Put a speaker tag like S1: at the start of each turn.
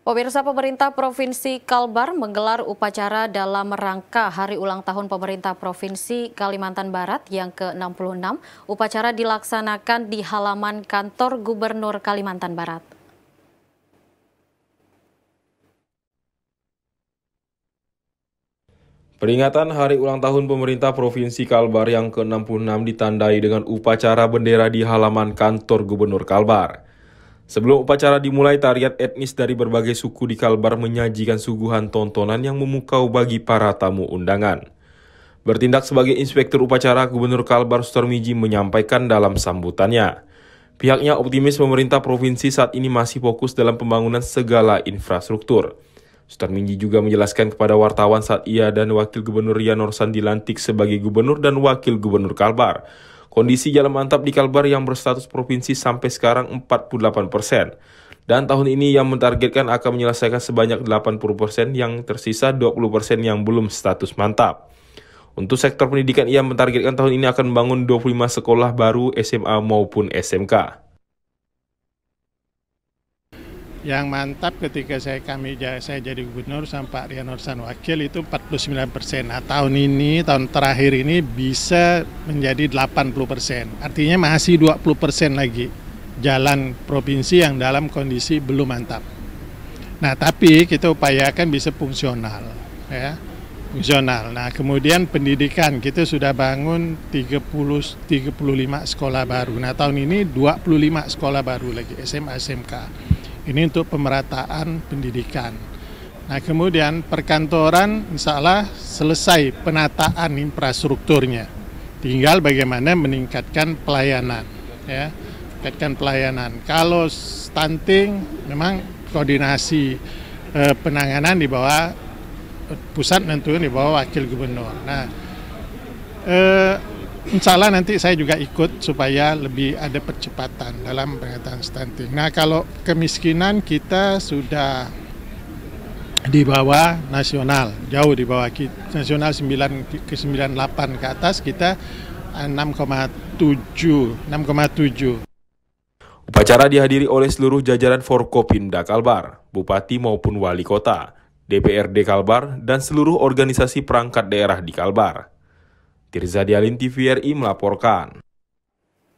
S1: Pemirsa pemerintah Provinsi Kalbar menggelar upacara dalam rangka Hari Ulang Tahun Pemerintah Provinsi Kalimantan Barat yang ke-66. Upacara dilaksanakan di halaman kantor Gubernur Kalimantan Barat. Peringatan Hari Ulang Tahun Pemerintah Provinsi Kalbar yang ke-66 ditandai dengan upacara bendera di halaman kantor Gubernur Kalbar. Sebelum upacara dimulai, tarian etnis dari berbagai suku di Kalbar menyajikan suguhan tontonan yang memukau bagi para tamu undangan. Bertindak sebagai inspektur upacara, Gubernur Kalbar Sutarmiji menyampaikan dalam sambutannya. Pihaknya optimis pemerintah provinsi saat ini masih fokus dalam pembangunan segala infrastruktur. Sutarmiji juga menjelaskan kepada wartawan saat ia dan Wakil Gubernur Yanorsan San dilantik sebagai Gubernur dan Wakil Gubernur Kalbar Kondisi jalan mantap di Kalbar yang berstatus provinsi sampai sekarang 48 persen. Dan tahun ini yang mentargetkan akan menyelesaikan sebanyak 80 persen yang tersisa 20 persen yang belum status mantap. Untuk sektor pendidikan, ia mentargetkan tahun ini akan membangun 25 sekolah baru SMA maupun SMK.
S2: Yang mantap ketika saya kami saya jadi gubernur sama Pak Rian Orsan wakil itu 49 persen. Nah tahun ini tahun terakhir ini bisa menjadi 80 persen. Artinya masih 20 persen lagi jalan provinsi yang dalam kondisi belum mantap. Nah tapi kita upayakan bisa fungsional ya fungsional. Nah, kemudian pendidikan kita sudah bangun 30 35 sekolah baru. Nah, tahun ini 25 sekolah baru lagi SMA SMK. Ini untuk pemerataan pendidikan. Nah kemudian perkantoran insya Allah selesai penataan infrastrukturnya. Tinggal bagaimana meningkatkan pelayanan. Ya, meningkatkan pelayanan. Kalau stunting memang koordinasi eh, penanganan di bawah eh, pusat nentuin di bawah wakil gubernur. Nah, eh, Insya Allah nanti saya juga ikut supaya lebih ada percepatan dalam pengetahuan stunting. Nah kalau kemiskinan kita sudah di bawah nasional, jauh di bawah kita, nasional 9 ke 98 ke atas kita 6,7, 6,7.
S1: Upacara dihadiri oleh seluruh jajaran Forkopimda Kalbar, Bupati maupun Wali Kota, DPRD Kalbar, dan seluruh organisasi perangkat daerah di Kalbar. Tirza Dialin TVRI melaporkan.